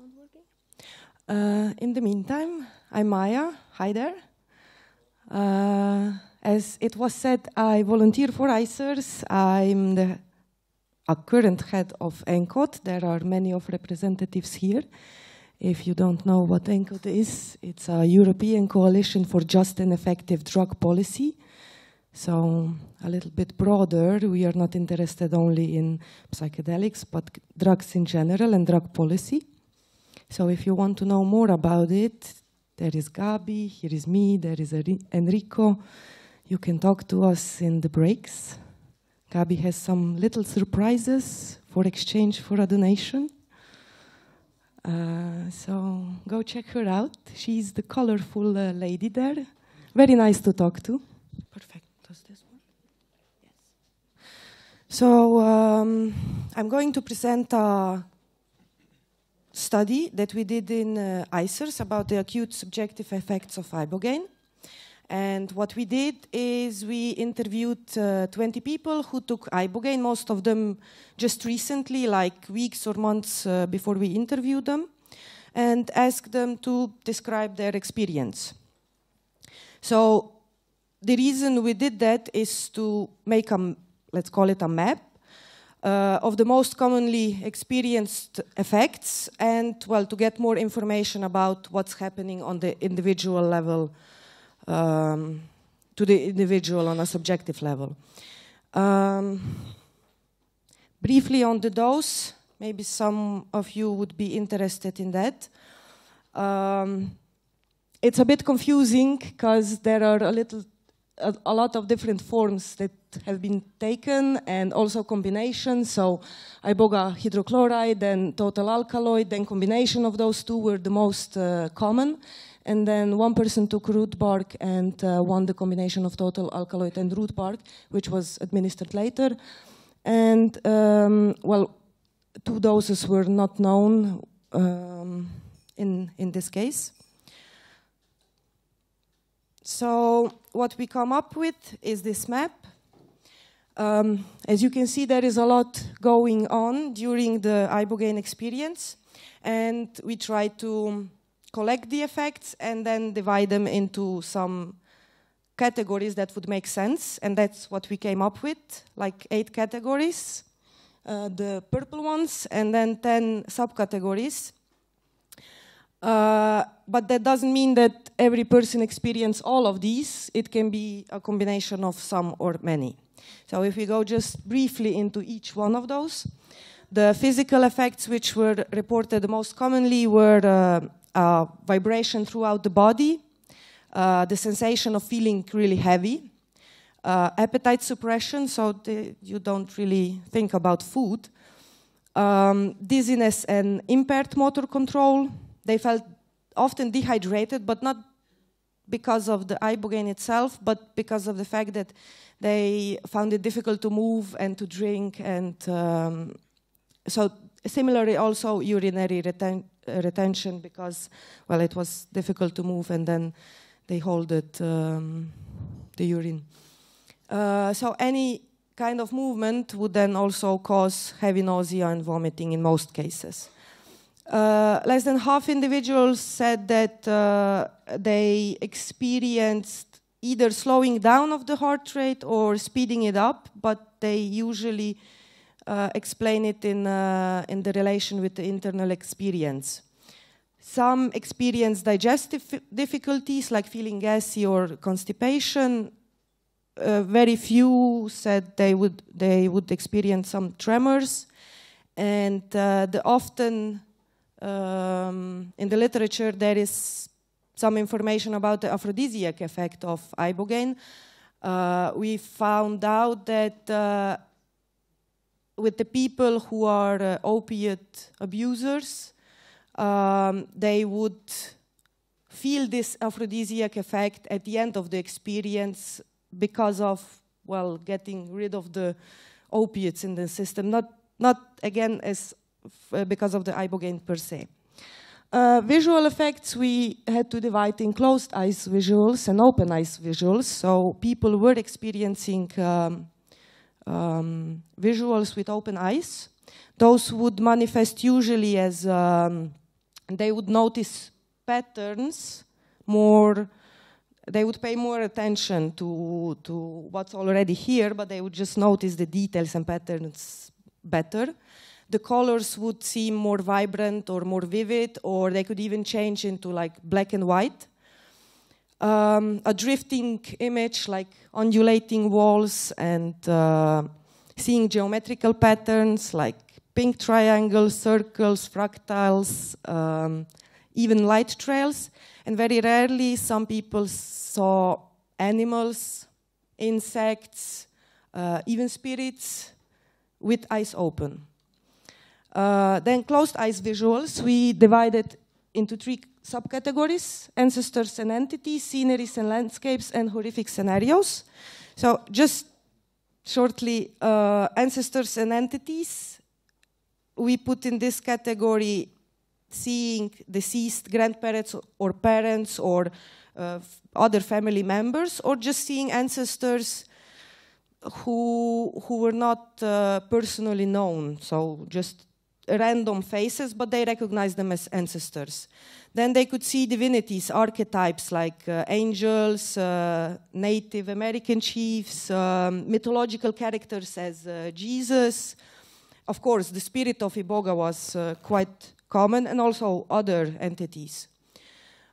Not working? Uh, in the meantime, I'm Maya. Hi there. Uh, as it was said, I volunteer for ICERS. I'm the current head of ENCOD. There are many of representatives here. If you don't know what ENCOD is, it's a European coalition for just and effective drug policy. So a little bit broader, we are not interested only in psychedelics, but drugs in general and drug policy. So if you want to know more about it, there is Gabi, here is me, there is Enrico. You can talk to us in the breaks. Gabi has some little surprises for exchange for a donation. Uh, so go check her out. She's the colorful uh, lady there. Very nice to talk to. Perfect. Does this one? Yes. So um, I'm going to present a study that we did in uh, ICERS about the acute subjective effects of ibogaine. And what we did is we interviewed uh, 20 people who took ibogaine, most of them just recently, like weeks or months uh, before we interviewed them, and asked them to describe their experience. So the reason we did that is to make a, let's call it a map uh, of the most commonly experienced effects and, well, to get more information about what's happening on the individual level, um, to the individual on a subjective level. Um, briefly on the dose, maybe some of you would be interested in that. Um, it's a bit confusing because there are a little a, a, lot of different forms that have been taken and also combinations. So iboga hydrochloride, then total alkaloid, then combination of those two were the most uh, common. And then one person took root bark and uh, the combination of total alkaloid and root bark, which was administered later. And, um, well, two doses were not known um, in, in this case. So what we come up with is this map. Um, as you can see, there is a lot going on during the ibogaine experience, and we try to collect the effects and then divide them into some categories that would make sense, and that's what we came up with, like eight categories, uh, the purple ones, and then 10 subcategories uh, but that doesn't mean that every person experiences all of these. It can be a combination of some or many. So if we go just briefly into each one of those, the physical effects which were reported most commonly were uh, uh, vibration throughout the body, uh, the sensation of feeling really heavy, uh, appetite suppression, so the, you don't really think about food, um, dizziness and impaired motor control, they felt often dehydrated, but not because of the ibogaine itself, but because of the fact that they found it difficult to move and to drink, and um, so similarly also urinary reten uh, retention because well it was difficult to move and then they holded um, the urine. Uh, so any kind of movement would then also cause heavy nausea and vomiting in most cases. Uh, less than half individuals said that uh, they experienced either slowing down of the heart rate or speeding it up, but they usually uh, explain it in, uh, in the relation with the internal experience. Some experience digestive difficulties like feeling gassy or constipation. Uh, very few said they would, they would experience some tremors. And the often um, in the literature there is some information about the aphrodisiac effect of ibogaine. Uh, we found out that uh, with the people who are uh, opiate abusers, um, they would feel this aphrodisiac effect at the end of the experience because of, well, getting rid of the opiates in the system. Not, not again, as uh, because of the ibogaine per se. Uh, visual effects, we had to divide in closed eyes visuals and open eyes visuals. So people were experiencing um, um, visuals with open eyes. Those would manifest usually as um, they would notice patterns more, they would pay more attention to, to what's already here, but they would just notice the details and patterns better the colors would seem more vibrant or more vivid, or they could even change into like black and white. Um, a drifting image, like undulating walls and uh, seeing geometrical patterns like pink triangles, circles, fractals, um, even light trails. And very rarely, some people saw animals, insects, uh, even spirits with eyes open. Uh, then closed eyes visuals, we divided into three subcategories, ancestors and entities, sceneries and landscapes, and horrific scenarios. So just shortly, uh, ancestors and entities, we put in this category seeing deceased grandparents or parents or uh, other family members, or just seeing ancestors who who were not uh, personally known, so just random faces, but they recognized them as ancestors. Then they could see divinities, archetypes like uh, angels, uh, Native American chiefs, um, mythological characters as uh, Jesus. Of course, the spirit of Iboga was uh, quite common, and also other entities.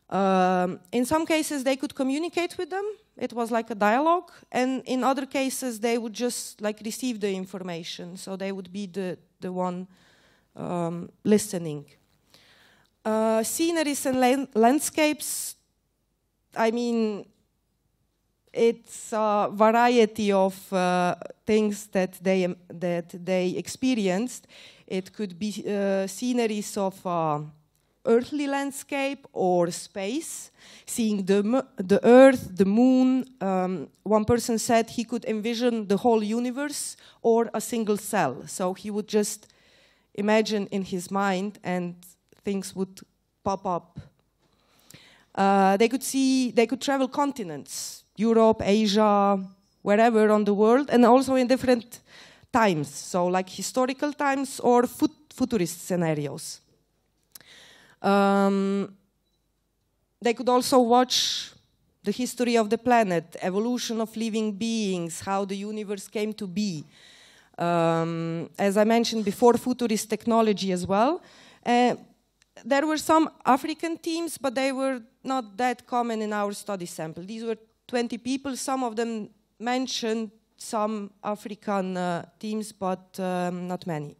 Um, in some cases, they could communicate with them. It was like a dialogue. And in other cases, they would just like receive the information. So they would be the, the one um, listening. Uh, sceneries and landscapes, I mean, it's a variety of uh, things that they, that they experienced. It could be uh, sceneries of uh, earthly landscape or space, seeing the, the earth, the moon. Um, one person said he could envision the whole universe or a single cell. So he would just imagine in his mind and things would pop up. Uh, they could see, they could travel continents, Europe, Asia, wherever on the world, and also in different times, so like historical times or fut futurist scenarios. Um, they could also watch the history of the planet, evolution of living beings, how the universe came to be, um, as I mentioned before, futurist technology as well. Uh, there were some African teams, but they were not that common in our study sample. These were 20 people. Some of them mentioned some African uh, teams, but um, not many.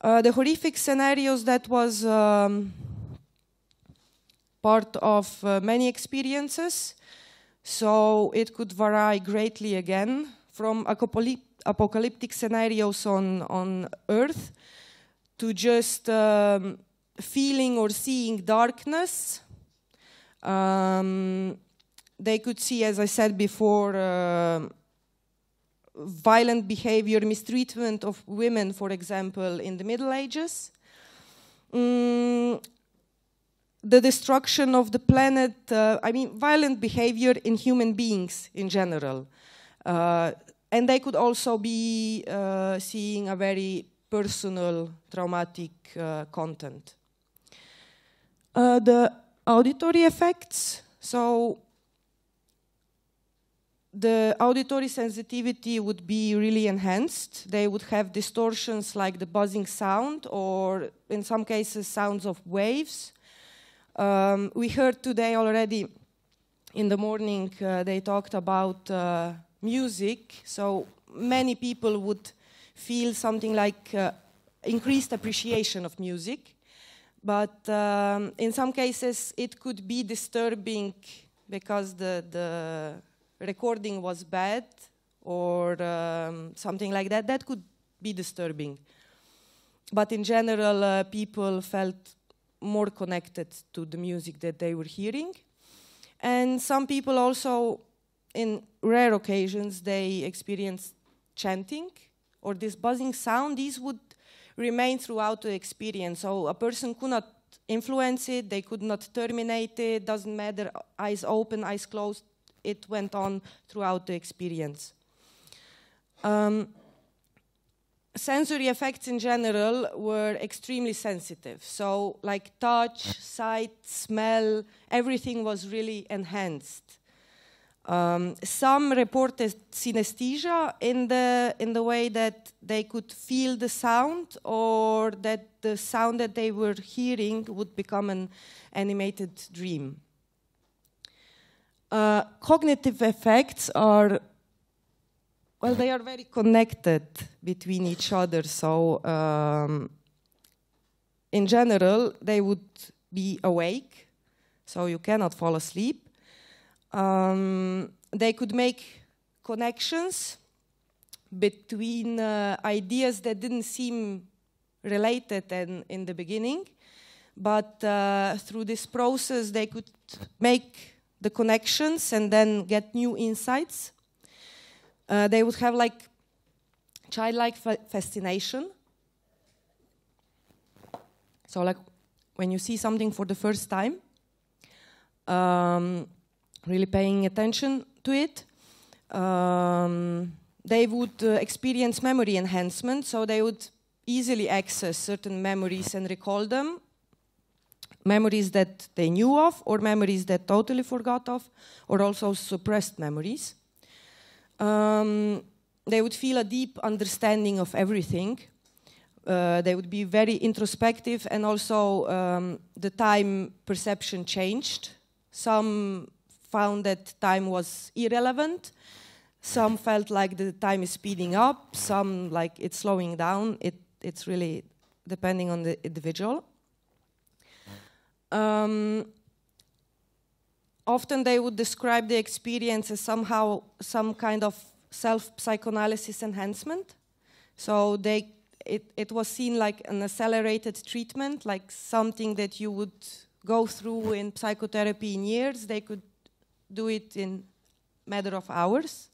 Uh, the horrific scenarios that was um, part of uh, many experiences, so it could vary greatly again from acapulco apocalyptic scenarios on, on Earth to just um, feeling or seeing darkness. Um, they could see, as I said before, uh, violent behavior, mistreatment of women, for example, in the Middle Ages. Mm, the destruction of the planet, uh, I mean, violent behavior in human beings in general. Uh, and they could also be uh, seeing a very personal traumatic uh, content. Uh, the auditory effects, so the auditory sensitivity would be really enhanced. They would have distortions like the buzzing sound or in some cases sounds of waves. Um, we heard today already in the morning uh, they talked about uh, music, so many people would feel something like uh, increased appreciation of music. But um, in some cases, it could be disturbing because the, the recording was bad or um, something like that. That could be disturbing. But in general, uh, people felt more connected to the music that they were hearing. And some people also, in rare occasions they experienced chanting or this buzzing sound. These would remain throughout the experience. So a person could not influence it, they could not terminate it, doesn't matter, eyes open, eyes closed, it went on throughout the experience. Um, sensory effects in general were extremely sensitive. So like touch, sight, smell, everything was really enhanced. Um, some reported synesthesia in the in the way that they could feel the sound, or that the sound that they were hearing would become an animated dream. Uh, cognitive effects are well, they are very connected between each other. So, um, in general, they would be awake, so you cannot fall asleep um, they could make connections between uh, ideas that didn't seem related in, in the beginning, but uh, through this process they could make the connections and then get new insights. Uh, they would have like childlike fascination. So like when you see something for the first time, um, really paying attention to it. Um, they would uh, experience memory enhancement, so they would easily access certain memories and recall them. Memories that they knew of, or memories that totally forgot of, or also suppressed memories. Um, they would feel a deep understanding of everything. Uh, they would be very introspective, and also um, the time perception changed. Some found that time was irrelevant. Some felt like the time is speeding up, some like it's slowing down. It, it's really depending on the individual. Um, often they would describe the experience as somehow some kind of self psychoanalysis enhancement. So they it, it was seen like an accelerated treatment, like something that you would go through in psychotherapy in years. They could do it in matter of hours.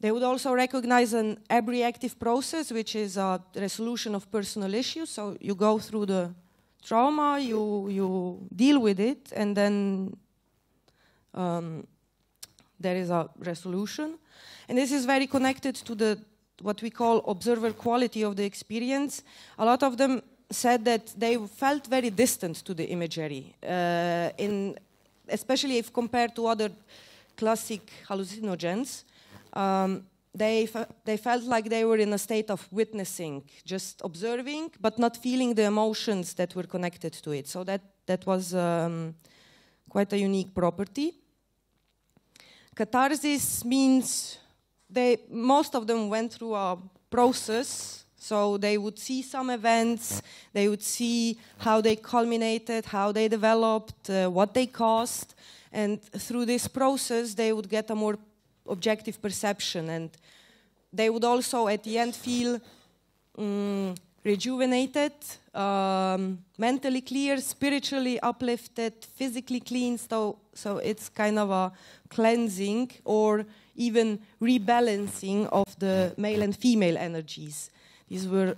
They would also recognize an abreactive process, which is a resolution of personal issues. So you go through the trauma, you, you deal with it, and then um, there is a resolution. And this is very connected to the what we call observer quality of the experience. A lot of them said that they felt very distant to the imagery. Uh, in especially if compared to other classic hallucinogens, um, they, they felt like they were in a state of witnessing, just observing, but not feeling the emotions that were connected to it. So that, that was um, quite a unique property. Catharsis means they, most of them went through a process so they would see some events, they would see how they culminated, how they developed, uh, what they cost, and through this process they would get a more objective perception and they would also at the end feel um, rejuvenated, um, mentally clear, spiritually uplifted, physically clean. So, so it's kind of a cleansing or even rebalancing of the male and female energies. These were,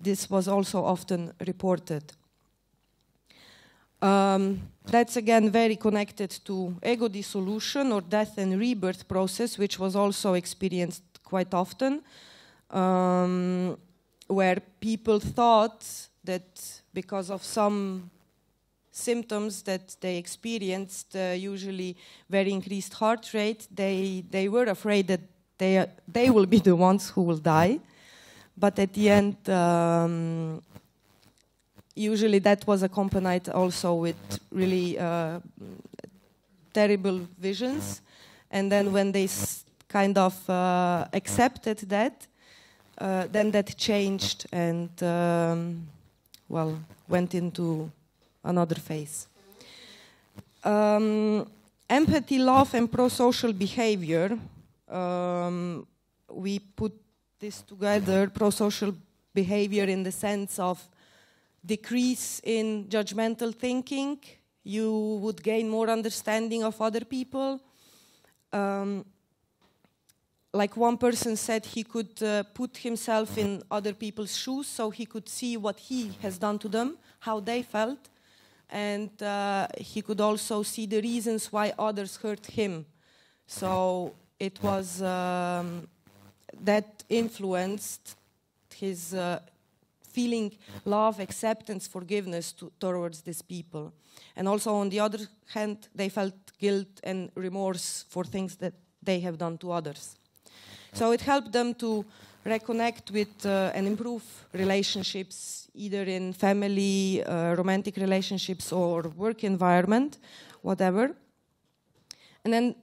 this was also often reported. Um, that's again very connected to ego dissolution or death and rebirth process, which was also experienced quite often, um, where people thought that because of some symptoms that they experienced, uh, usually very increased heart rate, they, they were afraid that they, uh, they will be the ones who will die. But at the end, um, usually that was accompanied also with really uh, terrible visions. And then when they kind of uh, accepted that, uh, then that changed and, um, well, went into another phase. Um, empathy, love, and pro social behavior. Um, we put this together, pro-social behavior in the sense of decrease in judgmental thinking, you would gain more understanding of other people. Um, like one person said, he could uh, put himself in other people's shoes so he could see what he has done to them, how they felt, and uh, he could also see the reasons why others hurt him. So it was um, that influenced his uh, feeling love, acceptance, forgiveness to, towards these people. And also, on the other hand, they felt guilt and remorse for things that they have done to others. So it helped them to reconnect with uh, and improve relationships, either in family, uh, romantic relationships, or work environment, whatever. And then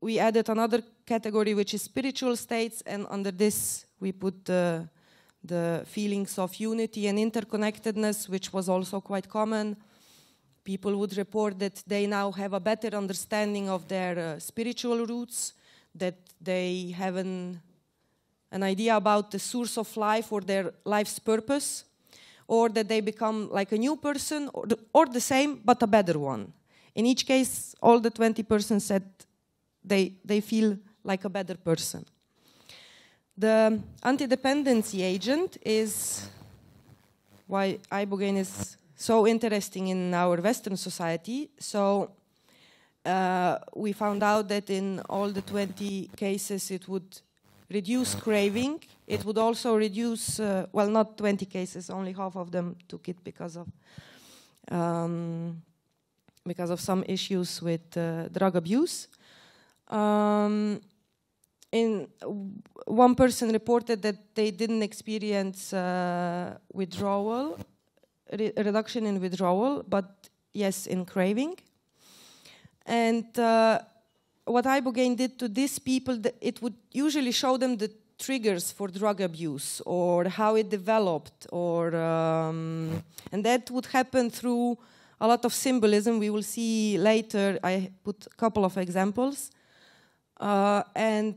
we added another category which is spiritual states, and under this we put the, uh, the feelings of unity and interconnectedness, which was also quite common. People would report that they now have a better understanding of their uh, spiritual roots, that they have an, an idea about the source of life or their life's purpose, or that they become like a new person, or the, or the same but a better one. In each case, all the 20 persons said they, they feel like a better person. The anti-dependency agent is why ibogaine is so interesting in our Western society. So uh, we found out that in all the 20 cases it would reduce craving. It would also reduce, uh, well, not 20 cases, only half of them took it because of um, because of some issues with uh, drug abuse. Um, in one person reported that they didn't experience uh, withdrawal, re reduction in withdrawal, but yes, in craving. And uh, what ibogaine did to these people, it would usually show them the triggers for drug abuse or how it developed, or um, and that would happen through a lot of symbolism. We will see later. I put a couple of examples. Uh, and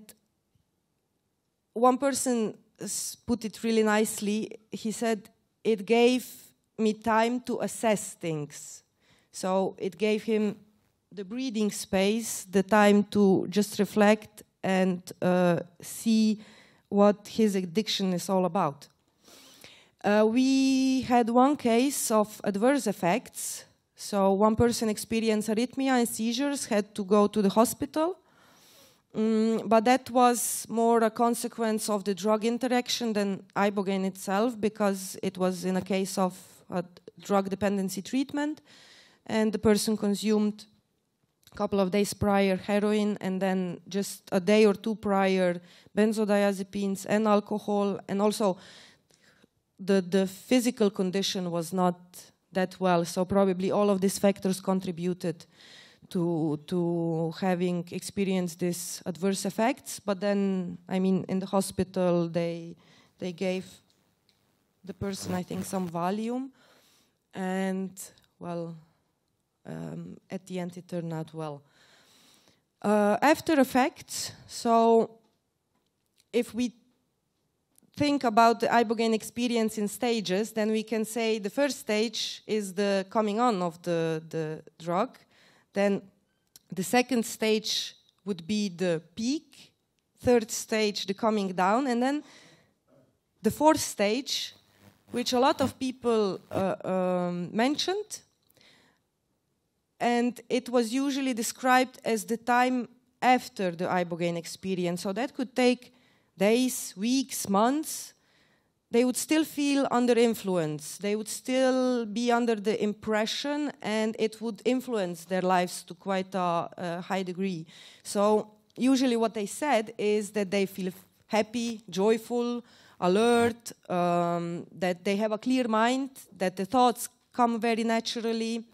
one person put it really nicely. He said, It gave me time to assess things. So it gave him the breathing space, the time to just reflect and uh, see what his addiction is all about. Uh, we had one case of adverse effects. So one person experienced arrhythmia and seizures, had to go to the hospital. Mm, but that was more a consequence of the drug interaction than ibogaine itself because it was in a case of a drug dependency treatment and the person consumed a couple of days prior heroin and then just a day or two prior benzodiazepines and alcohol and also the, the physical condition was not that well so probably all of these factors contributed to to having experienced these adverse effects. But then, I mean, in the hospital, they they gave the person, I think, some volume, and well, um, at the end, it turned out well. Uh, after effects, so if we think about the ibogaine experience in stages, then we can say the first stage is the coming on of the, the drug. Then the second stage would be the peak, third stage, the coming down, and then the fourth stage, which a lot of people uh, um, mentioned. And it was usually described as the time after the ibogaine experience. So that could take days, weeks, months, they would still feel under influence. They would still be under the impression, and it would influence their lives to quite a, a high degree. So, usually, what they said is that they feel happy, joyful, alert, um, that they have a clear mind, that the thoughts come very naturally,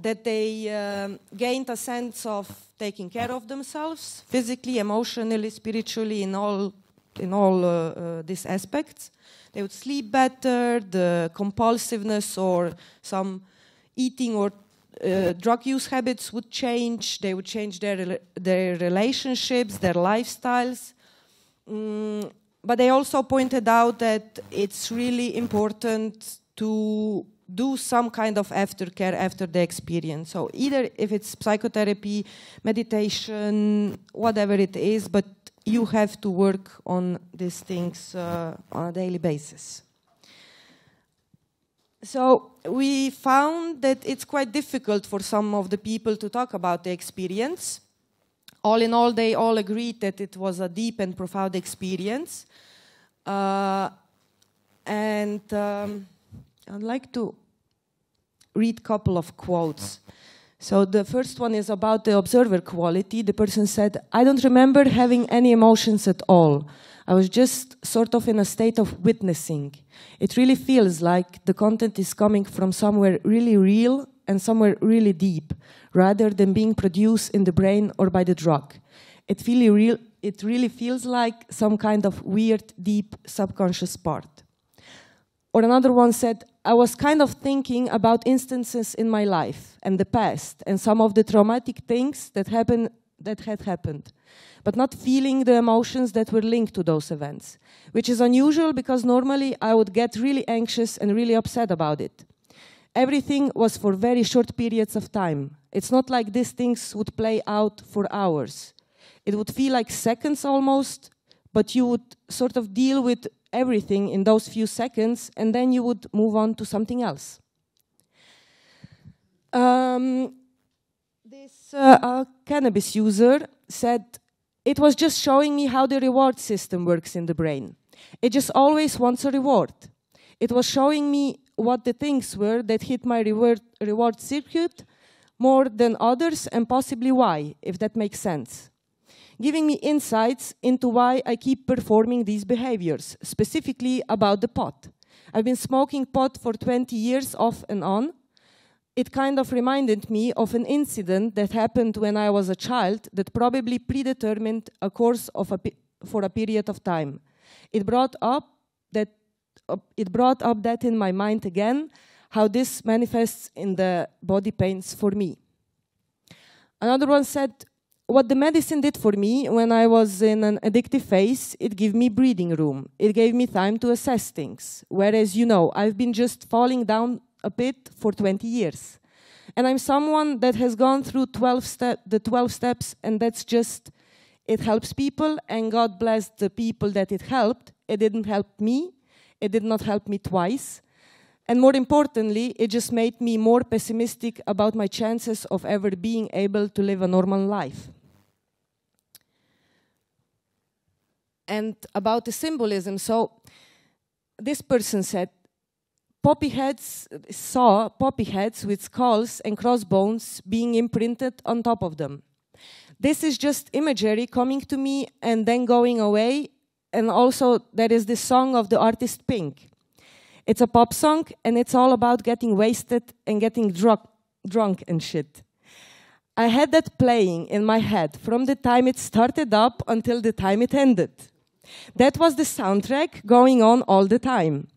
that they um, gained a sense of taking care of themselves physically, emotionally, spiritually, in all in all uh, uh, these aspects. They would sleep better, the compulsiveness or some eating or uh, drug use habits would change. They would change their their relationships, their lifestyles. Mm, but they also pointed out that it's really important to do some kind of aftercare after the experience. So either if it's psychotherapy, meditation, whatever it is, but you have to work on these things uh, on a daily basis. So we found that it's quite difficult for some of the people to talk about the experience. All in all, they all agreed that it was a deep and profound experience. Uh, and um, I'd like to read a couple of quotes. So the first one is about the observer quality. The person said, I don't remember having any emotions at all. I was just sort of in a state of witnessing. It really feels like the content is coming from somewhere really real and somewhere really deep, rather than being produced in the brain or by the drug. It really, real, it really feels like some kind of weird, deep, subconscious part. Or another one said, I was kind of thinking about instances in my life and the past and some of the traumatic things that happened that had happened, but not feeling the emotions that were linked to those events, which is unusual because normally I would get really anxious and really upset about it. Everything was for very short periods of time. It's not like these things would play out for hours. It would feel like seconds almost, but you would sort of deal with everything in those few seconds, and then you would move on to something else. Um, this uh, cannabis user said, it was just showing me how the reward system works in the brain. It just always wants a reward. It was showing me what the things were that hit my reward, reward circuit more than others and possibly why, if that makes sense giving me insights into why I keep performing these behaviors, specifically about the pot. I've been smoking pot for 20 years off and on. It kind of reminded me of an incident that happened when I was a child that probably predetermined a course a for a period of time. It brought up that uh, it brought up that in my mind again, how this manifests in the body pains for me. Another one said, what the medicine did for me when I was in an addictive phase, it gave me breathing room. It gave me time to assess things. Whereas, you know, I've been just falling down a pit for 20 years. And I'm someone that has gone through 12 step, the 12 steps, and that's just, it helps people, and God bless the people that it helped. It didn't help me, it did not help me twice. And more importantly, it just made me more pessimistic about my chances of ever being able to live a normal life. and about the symbolism. So this person said, poppy heads saw poppy heads with skulls and crossbones being imprinted on top of them. This is just imagery coming to me and then going away. And also, there is the song of the artist Pink. It's a pop song, and it's all about getting wasted and getting drunk, drunk and shit. I had that playing in my head from the time it started up until the time it ended. That was the soundtrack going on all the time.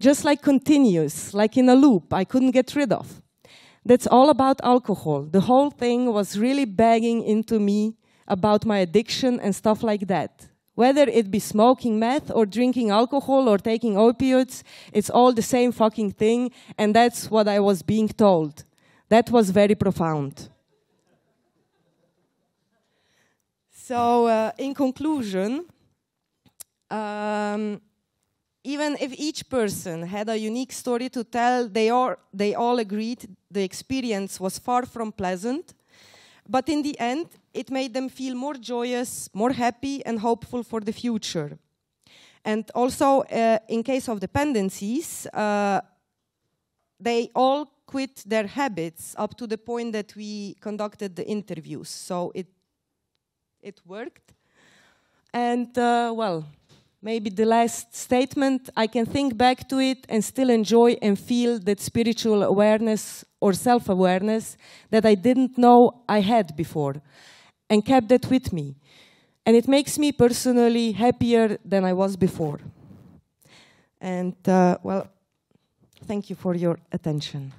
Just like continuous, like in a loop I couldn't get rid of. That's all about alcohol. The whole thing was really begging into me about my addiction and stuff like that. Whether it be smoking meth or drinking alcohol or taking opioids, it's all the same fucking thing, and that's what I was being told. That was very profound. So, uh, in conclusion, um, even if each person had a unique story to tell, they all, they all agreed the experience was far from pleasant, but in the end, it made them feel more joyous, more happy, and hopeful for the future. And also, uh, in case of dependencies, uh, they all quit their habits up to the point that we conducted the interviews. So it, it worked. And, uh, well, maybe the last statement, I can think back to it and still enjoy and feel that spiritual awareness or self awareness that I didn't know I had before and kept that with me. And it makes me personally happier than I was before. And uh, well, thank you for your attention.